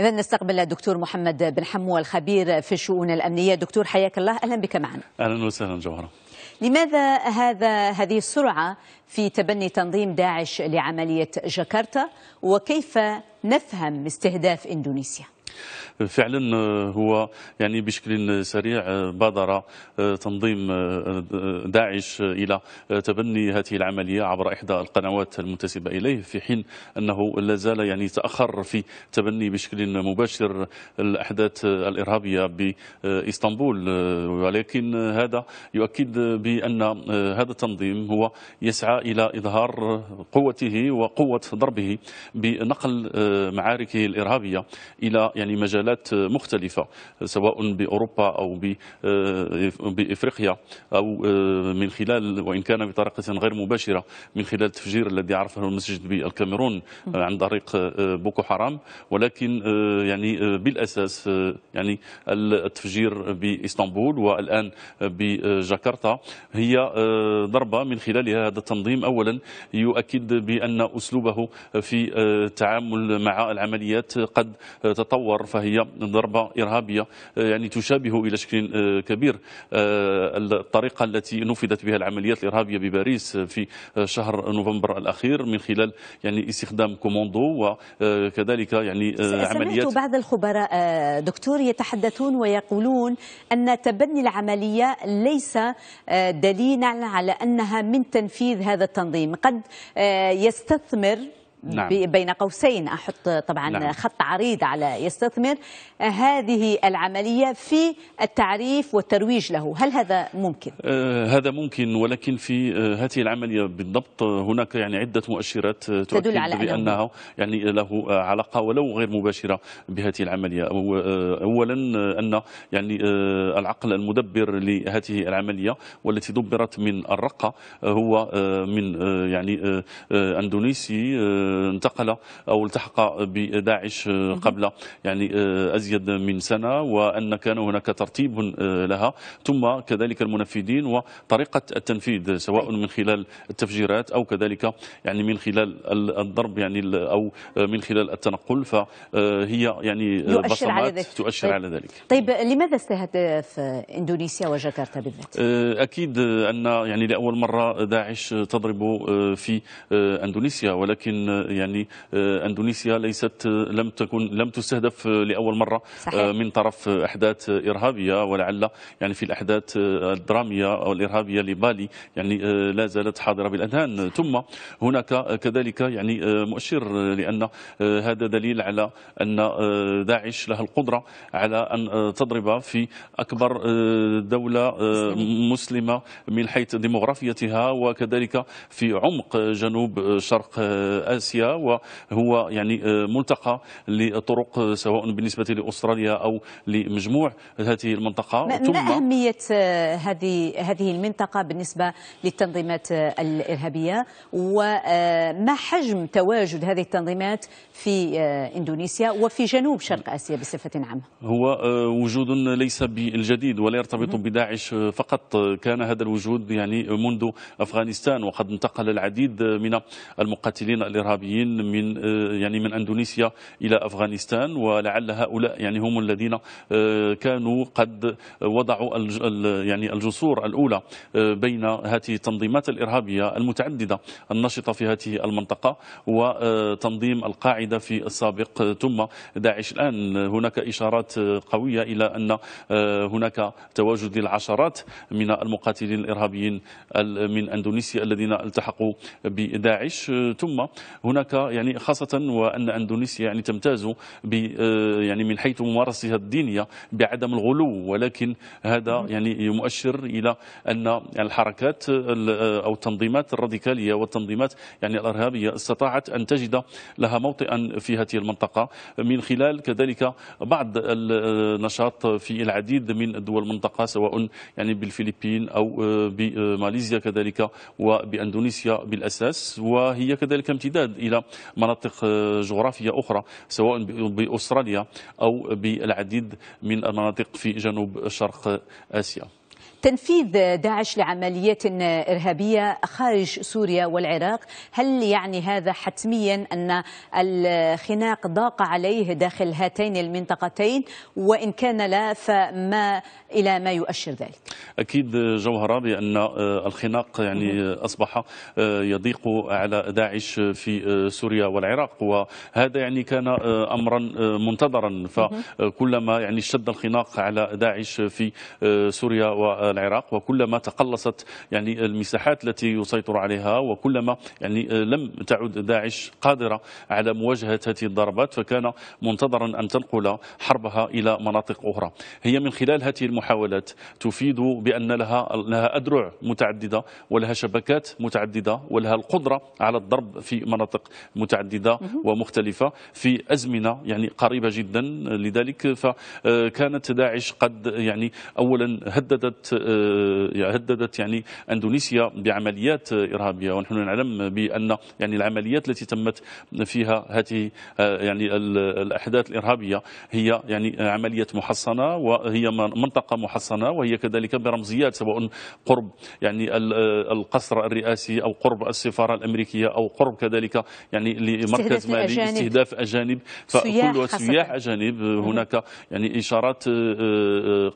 إذا نستقبل الدكتور محمد بن حمو الخبير في الشؤون الأمنية دكتور حياك الله أهلا بك معنا أهلا وسهلا جوهرة لماذا هذا هذه السرعة في تبني تنظيم داعش لعملية جاكرتا وكيف نفهم استهداف إندونيسيا؟ فعلا آه، هو يعني بشكل سريع آه، بادر آه، تنظيم داعش إلى تبني هذه العملية عبر إحدى القنوات المنتسبة إليه في حين أنه لا زال يعني تأخر في تبني بشكل مباشر الأحداث الإرهابية بإسطنبول ولكن هذا يؤكد بأن هذا التنظيم هو يسعى إلى إظهار قوته وقوة ضربه بنقل معاركه الإرهابية إلى يعني مجالات مختلفة سواء بأوروبا أو آه، بإفريقيا أو آه، من خلال وإن كان بطريقة غير مباشرة من خلال التفجير الذي عرفه المسجد بالكاميرون عن طريق آه، بوكو حرام ولكن يعني بالأساس يعني التفجير بإسطنبول والآن بجاكرتا هي ضربة من خلالها هذا التنظيم أولا يؤكد بأن أسلوبه في التعامل مع العمليات قد تطور تتطور فهي ضربة إرهابية آه، يعني تشابه إلى شكل آه، كبير آه، الطريقة التي نفذت بها العمليات الإرهابية بباريس في شهر نوفمبر الأخير من خلال يعني استخدام كوموندو وكذلك يعني عمليات سمعت بعض الخبراء دكتور يتحدثون ويقولون أن تبني العملية ليس دليلا على أنها من تنفيذ هذا التنظيم قد يستثمر نعم. بين قوسين أحط طبعا نعم. خط عريض على يستثمر هذه العملية في التعريف والترويج له هل هذا ممكن؟ آه هذا ممكن ولكن في آه هذه العملية بالضبط آه، هناك يعني عدة مؤشرات آه، تدل على بأنه يعني له آه، علاقة ولو غير مباشرة بهذه العملية أولا أن يعني آه العقل المدبر لهذه العملية والتي دبرت من الرقة هو من يعني أندونيسي انتقل أو التحق بداعش آه، قبل يعني آه، أزيد من سنة وأن كان هناك ترتيب آه، لها ثم كذلك المنفذين وطريقة التنفيذ سواء طيب. من خلال التفجيرات أو كذلك يعني من خلال الضرب يعني أو من خلال التنقل فهي يعني بصمات على ذلك. تؤشر طيب. على ذلك طيب لماذا استهدف إندونيسيا وجاكرتا بالذات؟ أكيد أن يعني لأول مرة داعش تضرب في أندونيسيا ولكن يعني آه، اندونيسيا ليست آه، لم تكن لم تستهدف آه، لاول مره صحيح. من طرف احداث ارهابيه ولعل يعني في الاحداث الدراميه او الارهابيه لبالي يعني لا زالت حاضره بالاذهان ثم هناك كذلك يعني مؤشر لان هذا دليل على ان داعش لها القدره على ان تضرب في اكبر دوله مسلمه من حيث ديموغرافيتها وكذلك في عمق جنوب شرق اسيا آسيا وهو يعني آه، ملتقى لطرق آه، سواء بالنسبة لأستراليا أو لمجموع هذه المنطقة ما, ثم ما أهمية آه، هذه هذه المنطقة بالنسبة للتنظيمات الإرهابية وما حجم تواجد هذه التنظيمات في إندونيسيا وفي جنوب شرق آسيا بصفة عامة هو وجود ليس بالجديد ولا يرتبط بداعش فقط كان هذا الوجود يعني منذ أفغانستان وقد انتقل العديد من المقاتلين الإرهابيين العربيين من آه، يعني من اندونيسيا الى افغانستان ولعل هؤلاء يعني هم الذين آه، كانوا قد وضعوا يعني الجسور الاولى آه، بين هذه التنظيمات الارهابيه المتعدده النشطه في هذه المنطقه وتنظيم القاعده في السابق ثم داعش الان هناك اشارات قويه الى ان هناك تواجد للعشرات من المقاتلين الارهابيين من اندونيسيا الذين التحقوا بداعش ثم هناك يعني خاصة وأن أندونيسيا يعني تمتاز ب آه، يعني من حيث ممارستها الدينية بعدم الغلو ولكن هذا يعني مؤشر إلى أن الحركات آه، أو التنظيمات الراديكالية والتنظيمات يعني الإرهابية استطاعت أن تجد لها موطئا في هذه المنطقة من خلال كذلك بعض النشاط آه، في العديد من دول المنطقة سواء يعني بالفلبين أو بماليزيا كذلك وبأندونيسيا بالأساس وهي كذلك امتداد إلى مناطق آه، جغرافية أخرى سواء بأستراليا أو بالعديد من المناطق في جنوب شرق آسيا تنفيذ داعش لعمليات إرهابية خارج سوريا والعراق هل يعني هذا حتميا أن الخناق ضاق عليه داخل هاتين المنطقتين وإن كان لا فما إلى ما يؤشر ذلك أكيد جوهرة بأن الخناق يعني أصبح يضيق على داعش في سوريا والعراق وهذا يعني كان أمرا منتظرا فكلما يعني اشتد الخناق على داعش في سوريا و العراق وكلما تقلصت يعني المساحات التي يسيطر عليها وكلما يعني لم تعد داعش قادرة على مواجهة هذه الضربات فكان منتظرا أن تنقل حربها إلى مناطق أخرى هي من خلال هذه المحاولات تفيد بأن لها لها أدرع متعددة ولها شبكات متعددة ولها القدرة على الضرب في مناطق متعددة ومختلفة في أزمنة يعني قريبة جدا لذلك فكانت داعش قد يعني أولا هددت آه، هددت يعني اندونيسيا بعمليات ارهابيه ونحن نعلم بان يعني العمليات التي تمت فيها هذه آه، يعني الاحداث الارهابيه هي يعني عمليه محصنه وهي منطقه محصنه وهي كذلك برمزيات سواء قرب يعني آه، القصر الرئاسي او قرب السفاره الامريكيه او قرب كذلك يعني لمركز مالي أجانب استهداف اجانب فكل سياح اجانب هناك يعني اشارات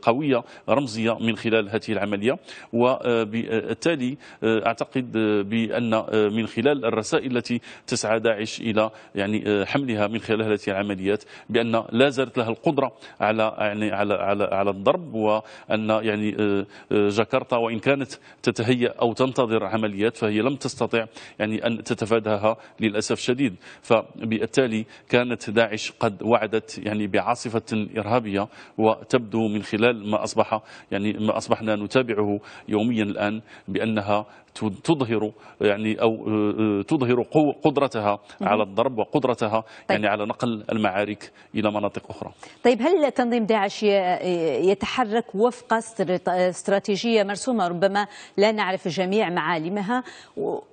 قويه رمزيه من خلال هذه العملية وبالتالي آه، أعتقد آه، بأن آه، من خلال الرسائل التي تسعى داعش إلى يعني حملها من خلال هذه العمليات بأن لا زالت لها القدرة على يعني على على على الضرب وأن يعني جاكرتا وإن كانت تتهيأ أو تنتظر عمليات فهي لم تستطع يعني أن تتفاداها للأسف الشديد فبالتالي كانت داعش قد وعدت يعني بعاصفة إرهابية وتبدو من خلال ما أصبح يعني ما أصبحنا نحن نتابعه يوميا الآن بأنها تظهر يعني أو آه، آه، تظهر قدرتها على الضرب وقدرتها طيب. يعني على نقل المعارك إلى مناطق أخرى طيب هل تنظيم داعش آه، يتحرك وفق استراتيجية مرسومة ربما لا نعرف جميع معالمها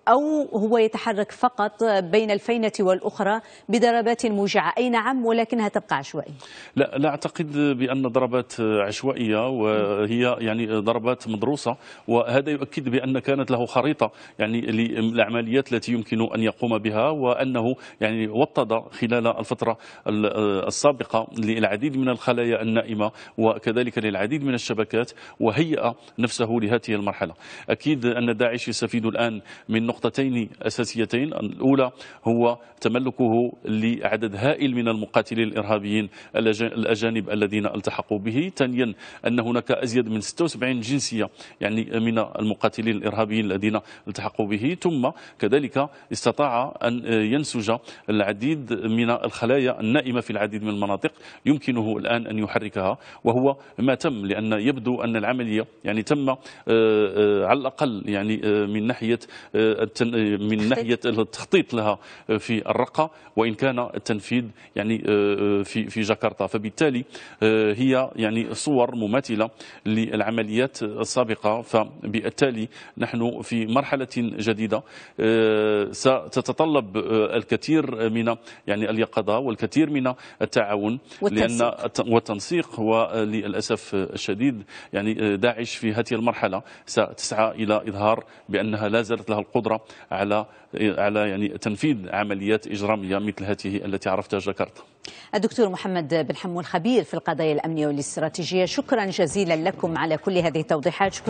أو هو يتحرك فقط بين الفينة والأخرى بضربات موجعة أي نعم ولكنها تبقى عشوائية لا لا أعتقد بأن ضربات عشوائية وهي يعني ضربات مدروسة وهذا يؤكد بأن كانت له خريطة يعني للعمليات التي يمكن أن يقوم بها وأنه يعني وطد خلال الفترة السابقة للعديد من الخلايا النائمة وكذلك للعديد من الشبكات وهيئ نفسه لهذه المرحلة أكيد أن داعش يستفيد الآن من نقطتين أساسيتين الأولى هو تملكه لعدد هائل من المقاتلين الإرهابيين الأجانب الذين التحقوا به ثانيا أن هناك أزيد من 76 جنسية يعني من المقاتلين الإرهابيين الذين التحقوا به ثم كذلك استطاع أن ينسج العديد من الخلايا النائمة في العديد من المناطق يمكنه الآن أن يحركها وهو ما تم لأن يبدو أن العملية يعني تم آه، آه، على الأقل يعني آه، من ناحية من ناحية التخطيط لها في الرقة وإن كان التنفيذ يعني في في جاكرتا فبالتالي هي يعني صور مماثلة للعمليات السابقة فبالتالي نحن في في مرحلة جديدة آه، ستتطلب آه، الكثير من يعني اليقظة والكثير من التعاون لأن والتنسيق وللأسف آه، الشديد يعني داعش في هذه المرحلة ستسعى إلى إظهار بأنها لا زالت لها القدرة على على يعني تنفيذ عمليات إجرامية مثل هذه التي عرفتها جاكرتا الدكتور محمد بن حمو الخبير في القضايا الأمنية والاستراتيجية شكرا جزيلا لكم على كل هذه التوضيحات شكرا